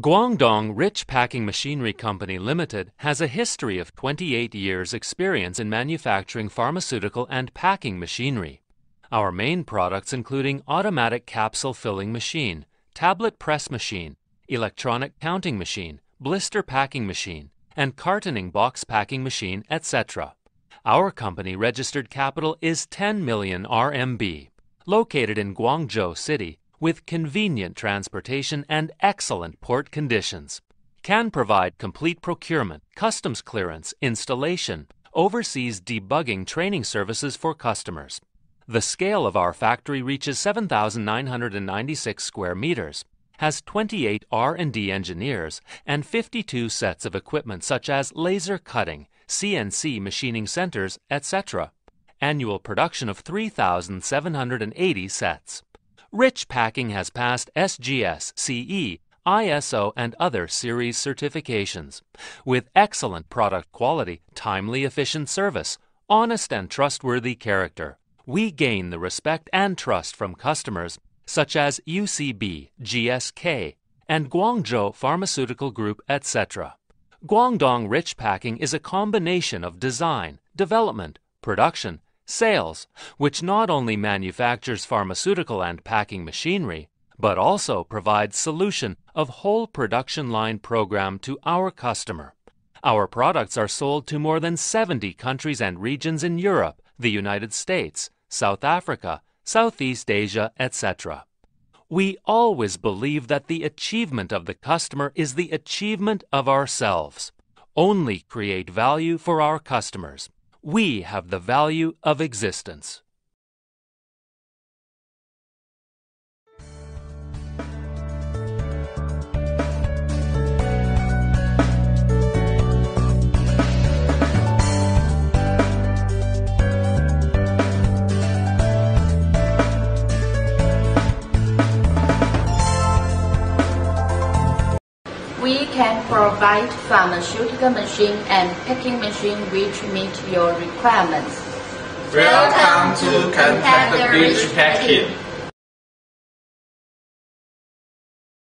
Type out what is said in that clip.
Guangdong Rich Packing Machinery Company Limited has a history of 28 years' experience in manufacturing pharmaceutical and packing machinery. Our main products including automatic capsule filling machine, tablet press machine, electronic counting machine, blister packing machine, and cartoning box packing machine, etc. Our company registered capital is 10 million RMB. Located in Guangzhou City, with convenient transportation and excellent port conditions. Can provide complete procurement, customs clearance, installation, overseas debugging training services for customers. The scale of our factory reaches 7,996 square meters, has 28 R&D engineers and 52 sets of equipment such as laser cutting, CNC machining centers, etc. Annual production of 3,780 sets. Rich Packing has passed SGS, CE, ISO, and other series certifications. With excellent product quality, timely, efficient service, honest, and trustworthy character, we gain the respect and trust from customers such as UCB, GSK, and Guangzhou Pharmaceutical Group, etc. Guangdong Rich Packing is a combination of design, development, production, Sales, which not only manufactures pharmaceutical and packing machinery, but also provides solution of whole production line program to our customer. Our products are sold to more than 70 countries and regions in Europe, the United States, South Africa, Southeast Asia, etc. We always believe that the achievement of the customer is the achievement of ourselves. Only create value for our customers we have the value of existence. we can provide pharmaceutical machine and packing machine which meet your requirements. Welcome to Contact the Bridge Packing.